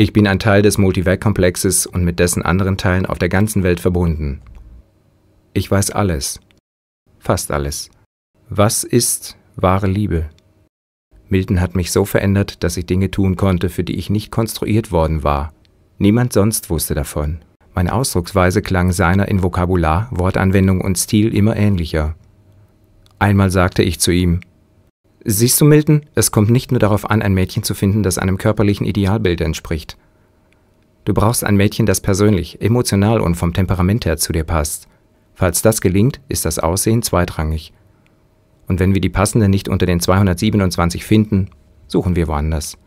Ich bin ein Teil des Multivac-Komplexes und mit dessen anderen Teilen auf der ganzen Welt verbunden. Ich weiß alles. Fast alles. Was ist wahre Liebe? Milton hat mich so verändert, dass ich Dinge tun konnte, für die ich nicht konstruiert worden war. Niemand sonst wusste davon. Meine Ausdrucksweise klang seiner in Vokabular, Wortanwendung und Stil immer ähnlicher. Einmal sagte ich zu ihm, Siehst du, Milton, es kommt nicht nur darauf an, ein Mädchen zu finden, das einem körperlichen Idealbild entspricht. Du brauchst ein Mädchen, das persönlich, emotional und vom Temperament her zu dir passt. Falls das gelingt, ist das Aussehen zweitrangig. Und wenn wir die passende nicht unter den 227 finden, suchen wir woanders.